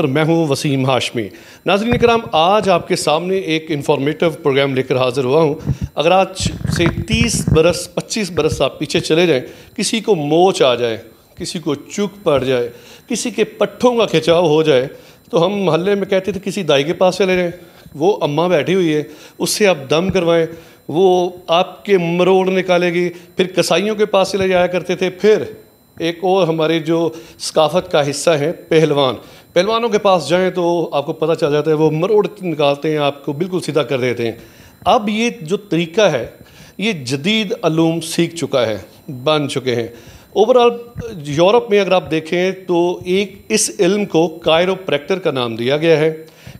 Sir मैं हूं वसीम हाशमी नाजरीन कराम आज आपके सामने एक इन्फॉर्मेटिव प्रोग्राम लेकर हाज़िर हुआ हूं अगर आज से 30 बरस 25 बरस आप पीछे चले जाएं किसी को मोच आ जाए किसी को चुक पड़ जाए किसी के पट्ठों का खिंचाव हो जाए तो हम मोहल्ले में कहते थे किसी दाई के पास चले जाएँ वो अम्मा बैठी हुई है उससे आप दम करवाएँ वो आपके मरोड़ निकालेगी फिर कसाइयों के पास चले जाया करते थे फिर एक और हमारे जो सकाफत का हिस्सा है पहलवान पहलवानों के पास जाएं तो आपको पता चल जाता है वो मरोड़ निकालते हैं आपको बिल्कुल सीधा कर देते हैं अब ये जो तरीका है ये जदीद आलूम सीख चुका है बन चुके हैं ओवरऑल यूरोप में अगर आप देखें तो एक इस इल्म को कायरोप्रैक्टर का नाम दिया गया है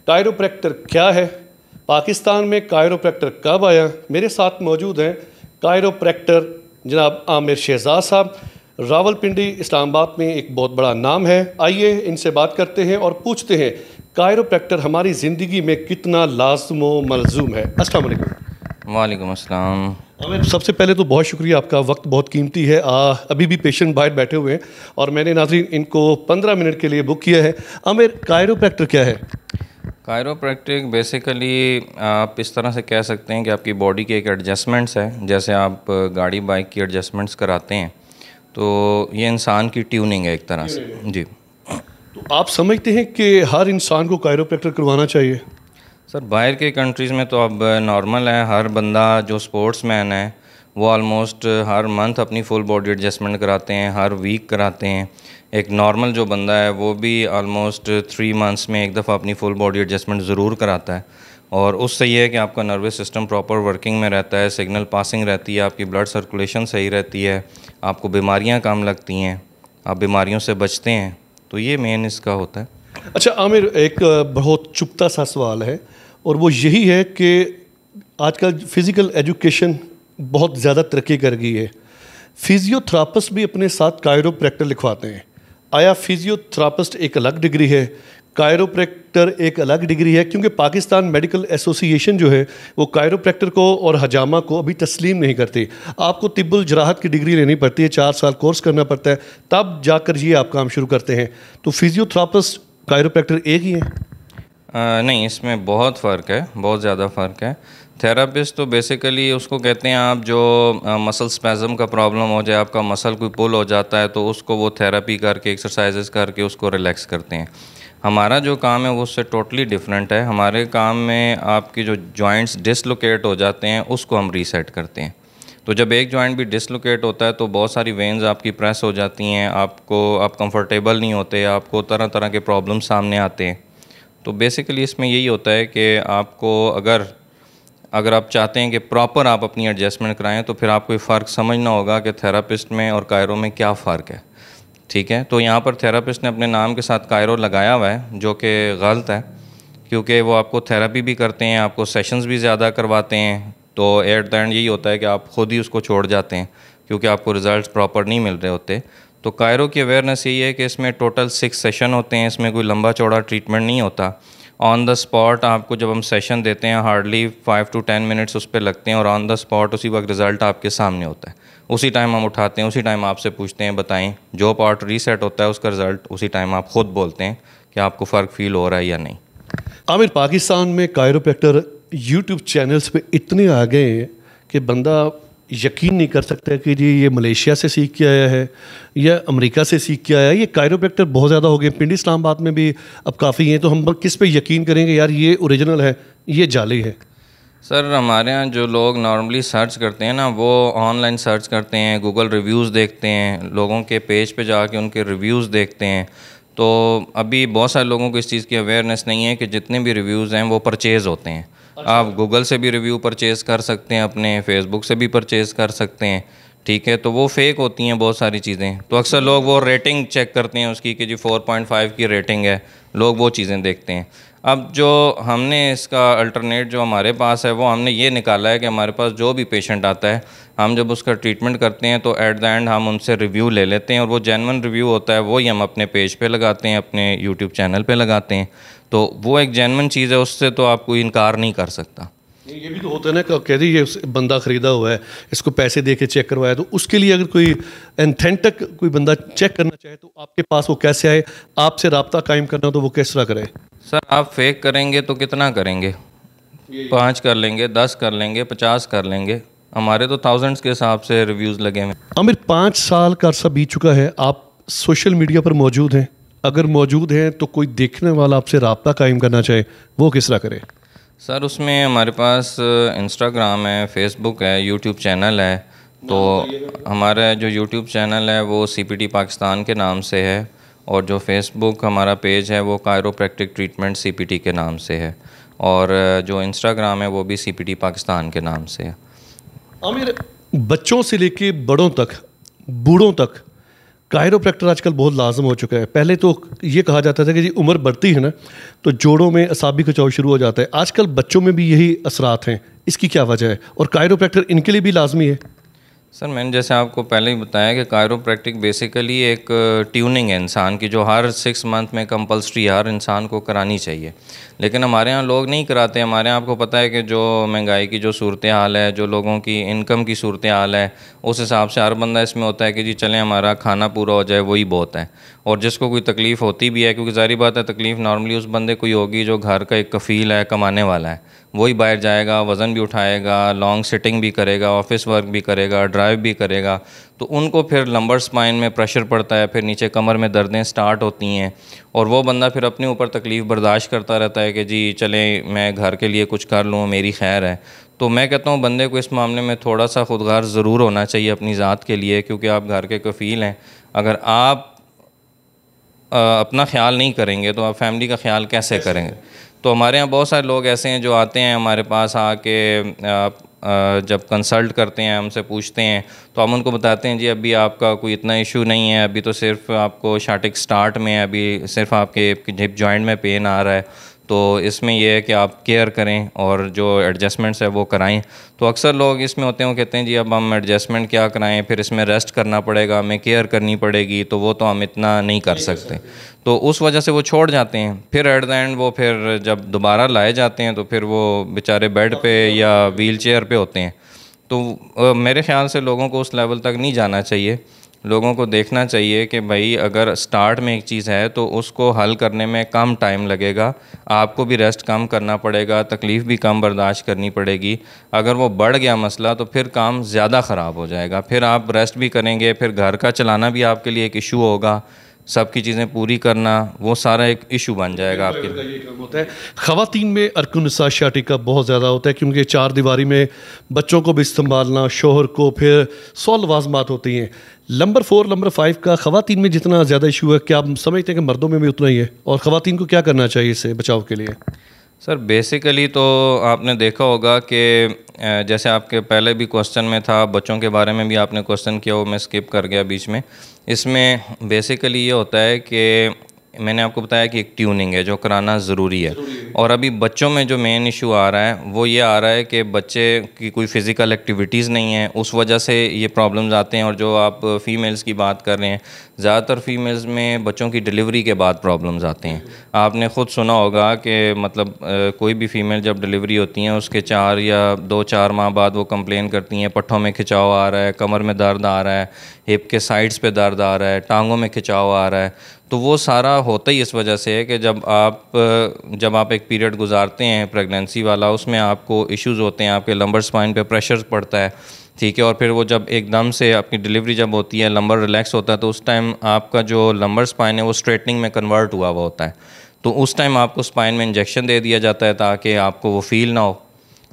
कायरोप्रैक्टर क्या है पाकिस्तान में कायरोप्रैक्टर कब आया मेरे साथ मौजूद हैं कायरोप्रैक्टर जनाब आमिर शहजाद साहब रावलपिंडी इस्लामाबाद में एक बहुत बड़ा नाम है आइए इनसे बात करते हैं और पूछते हैं कायरोप्रैक्टर हमारी ज़िंदगी में कितना लाजम मलजूम है अस्सलाम वालेकुम वालेकुम अस्सलाम सबसे पहले तो बहुत शुक्रिया आपका वक्त बहुत कीमती है आ, अभी भी पेशेंट बाहर बैठे हुए हैं और मैंने नाजरीन इनको पंद्रह मिनट के लिए बुक किया है आमिर कायरोप्रैक्टर क्या है कायरोप्रैक्टिक बेसिकली आप इस तरह से कह सकते हैं कि आपकी बॉडी के एक एडजस्टमेंट्स हैं जैसे आप गाड़ी बाइक की एडजस्टमेंट्स कराते हैं तो ये इंसान की ट्यूनिंग है एक तरह से जी तो आप समझते हैं कि हर इंसान को कायरोप्रैक्टर करवाना चाहिए सर बाहर के कंट्रीज़ में तो अब नॉर्मल है हर बंदा जो स्पोर्ट्स मैन है वो ऑलमोस्ट हर मंथ अपनी फुल बॉडी एडजस्टमेंट कराते हैं हर वीक कराते हैं एक नॉर्मल जो बंदा है वो भी ऑलमोस्ट थ्री मंथ्स में एक दफ़ा अपनी फुल बॉडी एडजस्टमेंट ज़रूर कराता है और उससे ये है कि आपका नर्वस सिस्टम प्रॉपर वर्किंग में रहता है सिग्नल पासिंग रहती है आपकी ब्लड सर्कुलेशन सही रहती है आपको बीमारियाँ काम लगती हैं आप बीमारियों से बचते हैं तो ये मेन इसका होता है अच्छा आमिर एक बहुत चुपता सा सवाल है और वो यही है कि आजकल फिज़िकल एजुकेशन बहुत ज़्यादा तरक्की कर गई है फिजियोथेरापिस्ट भी अपने साथ कायरोप्रैक्टर प्रैक्टर लिखवाते हैं आया फिजियोथेरापिस्ट एक अलग डिग्री है कायरोप्रैक्टर एक अलग डिग्री है क्योंकि पाकिस्तान मेडिकल एसोसिएशन जो है वो कायरोप्रैक्टर को और हजामा को अभी तस्लीम नहीं करती आपको तिब्बल जराहत की डिग्री लेनी पड़ती है चार साल कोर्स करना पड़ता है तब जाकर ये आप काम शुरू करते हैं तो फिजियोथ्रापस्ट कायरोप्रैक्टर एक ही है आ, नहीं इसमें बहुत फ़र्क है बहुत ज़्यादा फ़र्क है थेरापिस्ट तो बेसिकली उसको कहते हैं आप जो मसल स्पैज़म का प्रॉब्लम हो जाए आपका मसल कोई पुल हो जाता है तो उसको वो थेरापी करके एक्सरसाइजेस करके उसको रिलैक्स करते हैं हमारा जो काम है वो उससे टोटली डिफरेंट है हमारे काम में आपके जो जॉइंट्स डिसलोकेट हो जाते हैं उसको हम रीसेट करते हैं तो जब एक जॉइंट भी डिसलोकेट होता है तो बहुत सारी वेंस आपकी प्रेस हो जाती हैं आपको आप कंफर्टेबल नहीं होते आपको तरह तरह के प्रॉब्लम सामने आते हैं तो बेसिकली इसमें यही होता है कि आपको अगर अगर आप चाहते हैं कि प्रॉपर आप अपनी एडजस्टमेंट कराएं तो फिर आपको ये फ़र्क समझना होगा कि थेरापिस्ट में और कायरों में क्या फ़र्क है ठीक है तो यहाँ पर थेरापिस्ट ने अपने नाम के साथ कायरो लगाया हुआ है जो कि गलत है क्योंकि वो आपको थेरापी भी करते हैं आपको सेशंस भी ज़्यादा करवाते हैं तो एट द एंड यही होता है कि आप खुद ही उसको छोड़ जाते हैं क्योंकि आपको रिज़ल्ट प्रॉपर नहीं मिल रहे होते तो कायरो की अवेयरनेस यही है कि इसमें टोटल सिक्स सेशन होते हैं इसमें कोई लंबा चौड़ा ट्रीटमेंट नहीं होता ऑन द स्पॉट आपको जब हम सेशन देते हैं hardly five to ten minutes उस पर लगते हैं और ऑन द स्पॉट उसी वक्त रिज़ल्ट आपके सामने होता है उसी टाइम हम उठाते हैं उसी टाइम आपसे पूछते हैं बताएं जो पार्ट रीसेट होता है उसका रिज़ल्ट उसी टाइम आप ख़ुद बोलते हैं कि आपको फ़र्क फील हो रहा है या नहीं आमिर पाकिस्तान में कायरोपैक्टर यूट्यूब चैनल्स पे इतने आ गए हैं कि बंदा यकीन नहीं कर सकते कि जी ये मलेशिया से सीख के आया है या अमेरिका से सीख के आया है ये कायरोप्रैक्टर बहुत ज़्यादा हो गए पिंड इस्लामाबाद में भी अब काफ़ी हैं तो हम किस पे यकीन करेंगे यार ये ओरिजिनल है ये जाली है सर हमारे यहाँ जो लोग नॉर्मली सर्च करते हैं ना वो ऑनलाइन सर्च करते हैं गूगल रिव्यूज़ देखते हैं लोगों के पेज पर पे जाके उनके रिव्यूज़ देखते हैं तो अभी बहुत सारे लोगों को इस चीज़ की अवेयरनेस नहीं है कि जितने भी रिव्यूज़ हैं वो परचेज़ होते हैं आप गूगल से भी रिव्यू परचेज़ कर सकते हैं अपने फेसबुक से भी परचेज़ कर सकते हैं ठीक है तो वो फेक होती हैं बहुत सारी चीज़ें तो अक्सर लोग वो रेटिंग चेक करते हैं उसकी कि जी 4.5 की रेटिंग है लोग वो चीज़ें देखते हैं अब जो हमने इसका अल्टरनेट जो हमारे पास है वो हमने ये निकाला है कि हमारे पास जो भी पेशेंट आता है हम जब उसका ट्रीटमेंट करते हैं तो एट द एंड हम उनसे रिव्यू ले लेते हैं और वो जेनवन रिव्यू होता है वही हम अपने पेज पे लगाते हैं अपने यूट्यूब चैनल पर लगाते हैं तो वो एक जैन चीज़ है उससे तो आप कोई इनकार नहीं कर सकता ये भी तो होता है ना कह दी ये बंदा ख़रीदा हुआ है इसको पैसे दे के चेक करवाया तो उसके लिए अगर कोई एंथेंटक कोई बंदा चेक करना चाहे तो आपके पास वो कैसे आए आपसे रबता कायम करना तो वो किस तरह करे सर आप फेक करेंगे तो कितना करेंगे पाँच कर लेंगे दस कर लेंगे पचास कर लेंगे हमारे तो थाउजेंड्स के हिसाब से रिव्यूज़ लगे हुए आमिर पाँच साल का अर्सा बीत चुका है आप सोशल मीडिया पर मौजूद हैं अगर मौजूद हैं तो कोई देखने वाला आपसे रबता कायम करना चाहे वो किस तरह करे सर उसमें हमारे पास इंस्टाग्राम है फेसबुक है यूट्यूब चैनल है तो, तो हमारा जो यूट्यूब चैनल है वो सी पाकिस्तान के नाम से है और जो फेसबुक हमारा पेज है वो कायरोप्रैक्टिक ट्रीटमेंट सी के नाम से है और जो इंस्टाग्राम है वो भी सी पाकिस्तान के नाम से है आमिर बच्चों से लेके बड़ों तक बूढ़ों तक कायरोप्रैक्टर आजकल बहुत लाजम हो चुका है पहले तो ये कहा जाता था कि जी उम्र बढ़ती है ना तो जोड़ों में असाबी खचाव शुरू हो जाता है आजकल बच्चों में भी यही असरात हैं इसकी क्या वजह है और कायरोप्रैक्टर इनके लिए भी लाजमी है सर मैंने जैसे आपको पहले ही बताया कि कायरोप्रैक्टिक प्रैक्टिक बेसिकली एक ट्यूनिंग uh, है इंसान की जो हर सिक्स मंथ में कंपलसरी हर इंसान को करानी चाहिए लेकिन हमारे यहाँ लोग नहीं कराते हमारे यहाँ आपको पता है कि जो महंगाई की जो सूरत हाल है जो लोगों की इनकम की सूरत हाल है उस हिसाब से हर बंदा इसमें होता है कि जी चलें हमारा खाना पूरा हो जाए वही बहुत है और जिसको कोई तकलीफ़ होती भी है क्योंकि जारी बात है तकलीफ़ नॉर्मली उस बंदे को ही होगी जो घर का एक कफ़ील है कमाने वाला है वही बाहर जाएगा वज़न भी उठाएगा लॉन्ग सिटिंग भी करेगा ऑफिस वर्क भी करेगा ड्राइव भी करेगा तो उनको फिर लंबर स्पाइन में प्रेशर पड़ता है फिर नीचे कमर में दर्दें स्टार्ट होती हैं और वो बंदा फिर अपने ऊपर तकलीफ़ बर्दाश्त करता रहता है कि जी चलें मैं घर के लिए कुछ कर लूँ मेरी खैर है तो मैं कहता हूँ बंदे को इस मामले में थोड़ा सा खुदगार ज़रूर होना चाहिए अपनी ज़ात के लिए क्योंकि आप घर के कफ़ील हैं अगर आप अपना ख्याल नहीं करेंगे तो आप फैमिली का ख्याल कैसे करेंगे तो हमारे यहाँ बहुत सारे लोग ऐसे हैं जो आते हैं हमारे पास आके जब कंसल्ट करते हैं हमसे पूछते हैं तो हम उनको बताते हैं जी अभी आपका कोई इतना इशू नहीं है अभी तो सिर्फ आपको शार्टिक स्टार्ट में अभी सिर्फ आपके हिप जॉइंट में पेन आ रहा है तो इसमें यह है कि आप केयर करें और जो एडजस्टमेंट्स है वो कराएं तो अक्सर लोग इसमें होते हैं कहते हैं जी अब हम एडजस्टमेंट क्या कराएं फिर इसमें रेस्ट करना पड़ेगा हमें केयर करनी पड़ेगी तो वो तो हम इतना नहीं कर सकते तो उस वजह से वो छोड़ जाते हैं फिर एट द एंड वो फिर जब दोबारा लाए जाते हैं तो फिर वो बेचारे बेड पे हाँ। या व्हील चेयर पर होते हैं तो मेरे ख्याल से लोगों को उस लेवल तक नहीं जाना चाहिए लोगों को देखना चाहिए कि भाई अगर स्टार्ट में एक चीज़ है तो उसको हल करने में कम टाइम लगेगा आपको भी रेस्ट कम करना पड़ेगा तकलीफ़ भी कम बर्दाश्त करनी पड़ेगी अगर वो बढ़ गया मसला तो फिर काम ज़्यादा ख़राब हो जाएगा फिर आप रेस्ट भी करेंगे फिर घर का चलाना भी आपके लिए एक इशू होगा सबकी चीज़ें पूरी करना वो सारा एक इशू बन जाएगा आपके लिए होता है ख़वान में अर्कनसा शाटी का बहुत ज़्यादा होता है क्योंकि चार दीवारी में बच्चों को भी संभालना शोहर को फिर सौ लवाजमात होती हैं नंबर फोर नंबर फाइव का ख़वान में जितना ज़्यादा इशू है क्या आप समझते हैं कि मर्दों में भी उतना ही है और ख़वान को क्या करना चाहिए इससे बचाव के लिए सर बेसिकली तो आपने देखा होगा कि जैसे आपके पहले भी क्वेश्चन में था बच्चों के बारे में भी आपने क्वेश्चन किया वो मैं स्किप कर गया बीच में इसमें बेसिकली ये होता है कि मैंने आपको बताया कि एक ट्यूनिंग है जो कराना ज़रूरी है और अभी बच्चों में जो मेन इशू आ रहा है वो ये आ रहा है कि बच्चे की कोई फिज़िकल एक्टिविटीज़ नहीं है उस वजह से ये प्रॉब्लम्स आते हैं और जो आप फ़ीमेल्स की बात कर रहे हैं ज़्यादातर फ़ीमेल्स में बच्चों की डिलीवरी के बाद प्रॉब्लम्स आते हैं आपने ख़ुद सुना होगा कि मतलब कोई भी फ़ीमेल जब डिलीवरी होती हैं उसके चार या दो चार माह बाद वो कंप्लेन करती हैं पट्ठों में खिंचाव आ रहा है कमर में दर्द आ रहा है हिप के साइड्स पे दर्द आ रहा है टांगों में खिंचाव आ रहा है तो वो सारा होता ही इस वजह से है कि जब आप जब आप एक पीरियड गुजारते हैं प्रेगनेंसी वाला उसमें आपको इश्यूज होते हैं आपके लंबर स्पाइन पे प्रेशर पड़ता है ठीक है और फिर वो जब एकदम से आपकी डिलीवरी जब होती है लंबर रिलैक्स होता है तो उस टाइम आपका जो लंबर स्पाइन है वो स्ट्रेटनिंग में कन्वर्ट हुआ हुआ होता है तो उस टाइम आपको स्पाइन में इंजेक्शन दे दिया जाता है ताकि आपको वो फील ना हो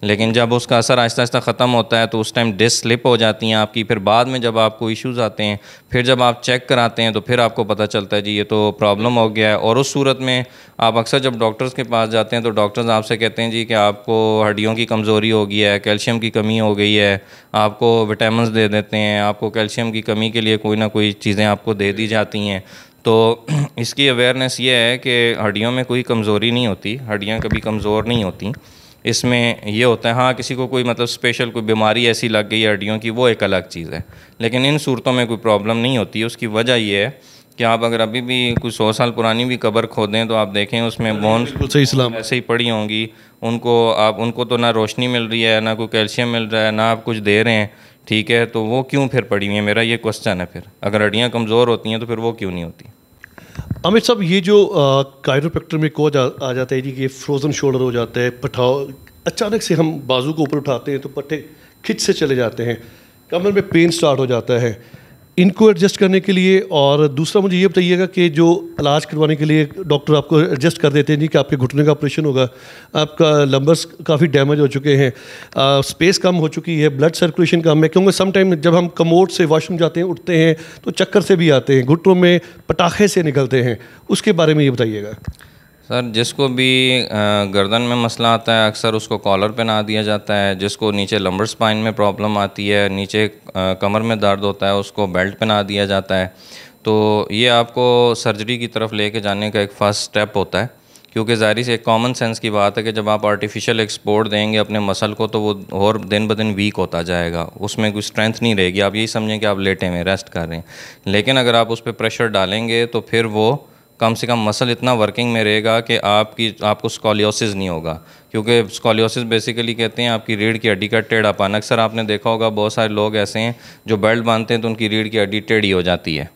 लेकिन जब उसका असर आहिस्ता आहिस्ता ख़त्म होता है तो उस टाइम डिस्क स्लिप हो जाती हैं आपकी फिर बाद में जब आपको इश्यूज़ आते हैं फिर जब आप चेक कराते हैं तो फिर आपको पता चलता है जी ये तो प्रॉब्लम हो गया है और उस सूरत में आप अक्सर जब डॉक्टर्स के पास जाते हैं तो डॉक्टर्स आपसे कहते हैं जी कि आपको हड्डियों की कमज़ोरी हो गई है कैल्शियम की कमी हो गई है आपको विटामिन दे देते हैं आपको कैल्शियम की कमी के लिए कोई ना कोई चीज़ें आपको दे दी जाती हैं तो इसकी अवेयरनेस ये है कि हड्डियों में कोई कमज़ोरी नहीं होती हड्डियाँ कभी कमज़ोर नहीं होती इसमें ये होता है हाँ किसी को कोई मतलब स्पेशल कोई बीमारी ऐसी लग गई है हड्डियों की वो एक अलग चीज़ है लेकिन इन सूरतों में कोई प्रॉब्लम नहीं होती उसकी वजह ये है कि आप अगर अभी भी कुछ सौ साल पुरानी भी कबर खोदें तो आप देखें उसमें बोन्स सही इस्लाम ऐसे ही पड़ी होंगी उनको आप उनको तो ना रोशनी मिल रही है ना कोई कैल्शियम मिल रहा है ना आप कुछ दे रहे हैं ठीक है तो वो क्यों फिर पड़ी हुई है मेरा ये क्वेश्चन है फिर अगर हड्डियाँ कमज़ोर होती हैं तो फिर वो क्यों नहीं होती अमित साहब ये जो कायरोपेक्टर में को जा आ जाता है जी कि फ्रोज़न शोल्डर हो जाता है पठाओ अचानक से हम बाजू को ऊपर उठाते हैं तो पट्टे खिंच से चले जाते हैं कमर में पेन स्टार्ट हो जाता है इनको एडजस्ट करने के लिए और दूसरा मुझे ये बताइएगा कि जो इलाज करवाने के लिए डॉक्टर आपको एडजस्ट कर देते हैं जी कि आपके घुटने का ऑपरेशन होगा आपका लंबर्स काफ़ी डैमेज हो चुके हैं आ, स्पेस कम हो चुकी है ब्लड सर्कुलेशन कम है क्योंकि समटाइम जब हम कमोड से वॉशरूम जाते हैं उठते हैं तो चक्कर से भी आते हैं घुटनों में पटाखे से निकलते हैं उसके बारे में ये बताइएगा सर जिसको भी गर्दन में मसला आता है अक्सर उसको कॉलर पहना दिया जाता है जिसको नीचे लंबर स्पाइन में प्रॉब्लम आती है नीचे कमर में दर्द होता है उसको बेल्ट पहना दिया जाता है तो ये आपको सर्जरी की तरफ लेके जाने का एक फर्स्ट स्टेप होता है क्योंकि जारी से एक कॉमन सेंस की बात है कि जब आप आर्टिफिशियल एक्सपोर्ट देंगे अपने मसल को तो वो और दिन ब दिन वीक होता जाएगा उसमें कोई स्ट्रेंथ नहीं रहेगी आप यही समझें कि आप लेटे हुए रेस्ट कर रहे हैं लेकिन अगर आप उस पर प्रेशर डालेंगे तो फिर वो कम से कम मसल इतना वर्किंग में रहेगा कि आपकी आपको स्कॉलियोसिस नहीं होगा क्योंकि स्कॉलियोसिस बेसिकली कहते हैं आपकी रीढ़ की हड्डी का पान अक्सर आपने देखा होगा बहुत सारे लोग ऐसे हैं जो बेल्ट बांधते हैं तो उनकी रीढ़ की हड्डी टेढ़ी हो जाती है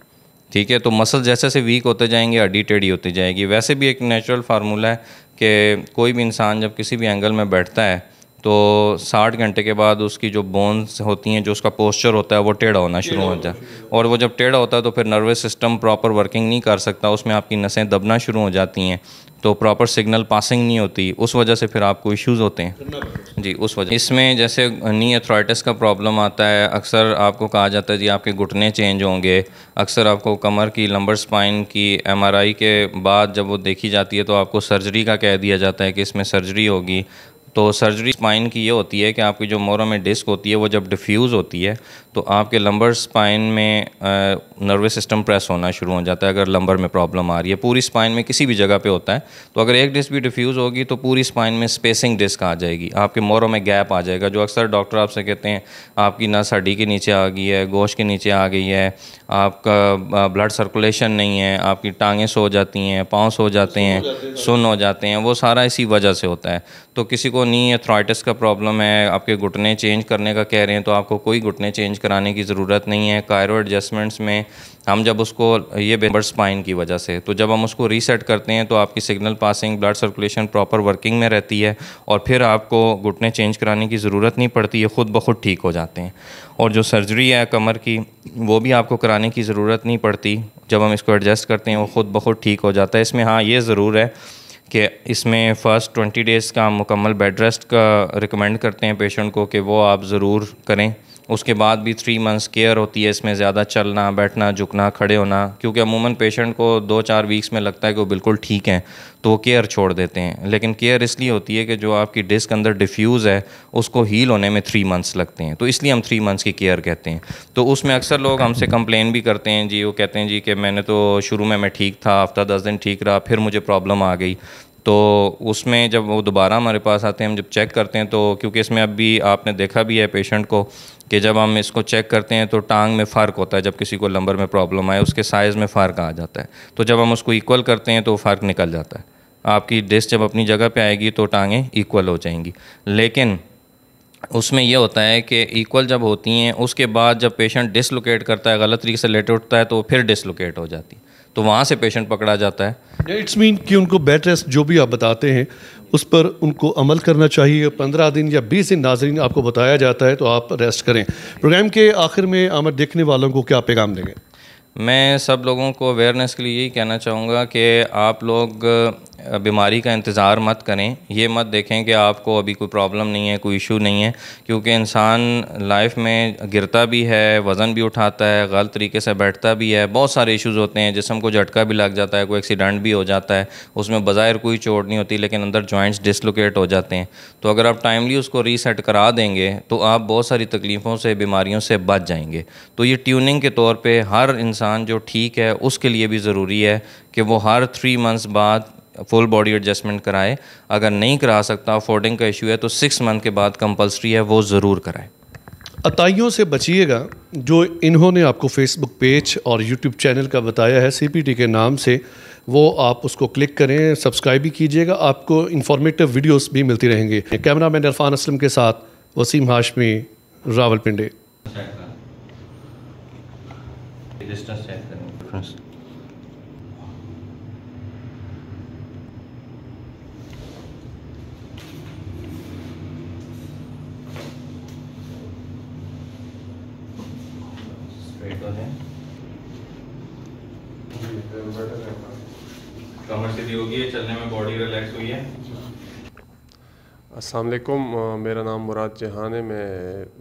ठीक है तो मसल जैसे जैसे वीक होते जाएंगे हड्डी टेढ़ी होती जाएगी वैसे भी एक नेचुरल फार्मूला है कि कोई भी इंसान जब किसी भी एंगल में बैठता है तो साठ घंटे के बाद उसकी जो बोन्स होती हैं जो उसका पोस्चर होता है वो टेढ़ा होना शुरू हो जाए और वो जब टेढ़ा होता है तो फिर नर्वस सिस्टम प्रॉपर वर्किंग नहीं कर सकता उसमें आपकी नसें दबना शुरू हो जाती हैं तो प्रॉपर सिग्नल पासिंग नहीं होती उस वजह से फिर आपको इश्यूज़ होते हैं जी उस वजह इसमें जैसे नी एथ्राइटिस का प्रॉब्लम आता है अक्सर आपको कहा जाता है जी आपके घुटने चेंज होंगे अक्सर आपको कमर की लंबर स्पाइन की एमआरआई के बाद जब वो देखी जाती है तो आपको सर्जरी का कह दिया जाता है कि इसमें सर्जरी होगी तो सर्जरी स्पाइन की ये होती है कि आपकी जो मोरा में डिस्क होती है वो जब डिफ्यूज़ होती है तो आपके लंबर स्पाइन में नर्वस सिस्टम प्रेस होना शुरू हो जाता है अगर लंबर में प्रॉब्लम आ रही है पूरी स्पाइन में किसी भी जगह पे होता है तो अगर एक डिस्क भी डिफ्यूज़ होगी तो पूरी स्पाइन में स्पेसिंग डिस्क आ जाएगी आपके मोरों में गैप आ जाएगा जो अक्सर डॉक्टर आपसे कहते हैं आपकी नस हड्डी के नीचे आ गई है गोश के नीचे आ गई है आपका ब्लड सर्कुलेशन नहीं है आपकी टांगें सो जाती हैं पाँव सो जाते हैं सुन हो जाते हैं वो सारा इसी वजह से होता है तो किसी को नी एथ्राइटिस का प्रॉब्लम है आपके घुटने चेंज करने का कह रहे हैं तो आपको कोई घुटने चेंज कराने की ज़रूरत नहीं है कायरो एडजस्टमेंट्स में हम जब उसको ये बेबर स्पाइन की वजह से तो जब हम उसको रीसेट करते हैं तो आपकी signal passing blood circulation proper working में रहती है और फिर आपको घुटने चेंज कराने की ज़रूरत नहीं पड़ती है ख़ुद ब खुद ठीक हो जाते हैं और जो सर्जरी है कमर की वो भी आपको कराने की ज़रूरत नहीं पड़ती जब हम इसको एडजस्ट करते हैं वो ख़ुद ब खुद ठीक हो जाता है इसमें हाँ ये ज़रूर है कि इसमें फ़र्स्ट ट्वेंटी डेज़ का मुकम्मल बेड रेस्ट का रिकमेंड करते हैं पेशेंट को कि वो आप ज़रूर करें उसके बाद भी थ्री मंथ्स केयर होती है इसमें ज़्यादा चलना बैठना झुकना खड़े होना क्योंकि अमूमन पेशेंट को दो चार वीक्स में लगता है कि वो बिल्कुल ठीक हैं तो वो केयर छोड़ देते हैं लेकिन केयर इसलिए होती है कि जो आपकी डिस्क अंदर डिफ्यूज़ है उसको हील होने में थ्री मंथ्स लगते हैं तो इसलिए हम थ्री मंथ्स की केयर कहते हैं तो उसमें अक्सर लोग हमसे कंप्लेन भी करते हैं जी वो कहते हैं जी कि मैंने तो शुरू में मैं ठीक था हफ्ता दस दिन ठीक रहा फिर मुझे प्रॉब्लम आ गई तो उसमें जब वो दोबारा हमारे पास आते हैं हम जब चेक करते हैं तो क्योंकि इसमें अब भी आपने देखा भी है पेशेंट को कि जब हम इसको चेक करते हैं तो टांग में फ़र्क होता है जब किसी को लंबर में प्रॉब्लम आए उसके साइज़ में फ़र्क आ जाता है तो जब हम उसको इक्वल करते हैं तो फ़र्क निकल जाता है आपकी डिस्क जब अपनी जगह पे आएगी तो टांगें इक्वल हो जाएंगी लेकिन उसमें यह होता है कि इक्वल जब होती हैं उसके बाद जब पेशेंट डिसलोकेट करता है गलत तरीके से लेट उठता है तो फिर डिसलोकेट हो जाती है तो वहाँ से पेशेंट पकड़ा जाता है इट्स मीन कि उनको बेड रेस्ट जो भी आप बताते हैं उस पर उनको अमल करना चाहिए पंद्रह दिन या बीस दिन नाजरीन आपको बताया जाता है तो आप रेस्ट करें प्रोग्राम के आखिर में आमद देखने वालों को क्या पैगाम देंगे मैं सब लोगों को अवेयरनेस के लिए यही कहना चाहूँगा कि आप लोग बीमारी का इंतज़ार मत करें ये मत देखें कि आपको अभी कोई प्रॉब्लम नहीं है कोई इशू नहीं है क्योंकि इंसान लाइफ में गिरता भी है वज़न भी उठाता है गलत तरीके से बैठता भी है बहुत सारे इश्यूज़ होते हैं जिसम को झटका भी लग जाता है कोई एक्सीडेंट भी हो जाता है उसमें बाहिर कोई चोट नहीं होती लेकिन अंदर जॉइंट्स डिसलोकेट हो जाते हैं तो अगर आप टाइमली उसको रीसेट करा देंगे तो आप बहुत सारी तकलीफ़ों से बीमारियों से बच जाएंगे तो ये ट्यूनिंग के तौर पर हर इंसान जो ठीक है उसके लिए भी ज़रूरी है कि वो हर थ्री मंथ्स बाद फुल बॉडी एडजस्टमेंट कराए अगर नहीं करा सकता अफोर्डिंग का इशू है तो सिक्स मंथ के बाद कंपलसरी है वो ज़रूर कराएं अताइयों से बचिएगा जो इन्होंने आपको फेसबुक पेज और यूट्यूब चैनल का बताया है सी के नाम से वो आप उसको क्लिक करें सब्सक्राइब भी कीजिएगा आपको इन्फॉर्मेटिव वीडियोस भी मिलती रहेंगे कैमरा मैन इरफान असलम के साथ वसीम हाशमी रावलपिंडे डिस्टेंस चेक करें निकालें कमर सीधी होगी है चलने में बॉडी रिलैक्स हुई है असलकुम मेरा नाम मुराद जहान है मैं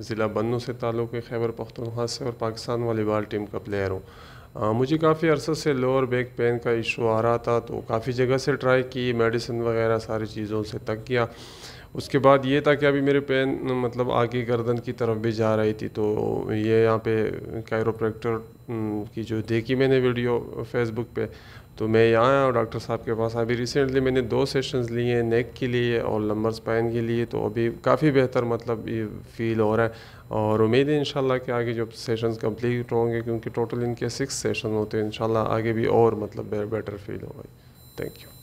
ज़िला बन्नू से ताल्लुक़ खैबर पख्तनखा से और पाकिस्तान वालीबाल टीम का प्लेयर हूँ मुझे काफ़ी अर्सद से लोअर बैक पेन का इशू आ रहा था तो काफ़ी जगह से ट्राई की मेडिसिन वगैरह सारी चीज़ों से तक किया उसके बाद ये था कि अभी मेरे पेन मतलब आगे गर्दन की तरफ भी जा रही थी तो ये यहाँ पे कैरोप्रैक्टर की जो देखी मैंने वीडियो फेसबुक पे तो मैं यहाँ आया और डॉक्टर साहब के पास अभी रिसेंटली मैंने दो सेशंस लिए हैं नेक के लिए और लम्बर स्पाइन के लिए तो अभी काफ़ी बेहतर मतलब ये फील हो रहा है और उम्मीद है इंशाल्लाह कि आगे जब सेशंस कंप्लीट होंगे क्योंकि टोटल इनके सिक्स सेशन होते हैं इंशाल्लाह आगे भी और मतलब बेटर फील होगा थैंक यू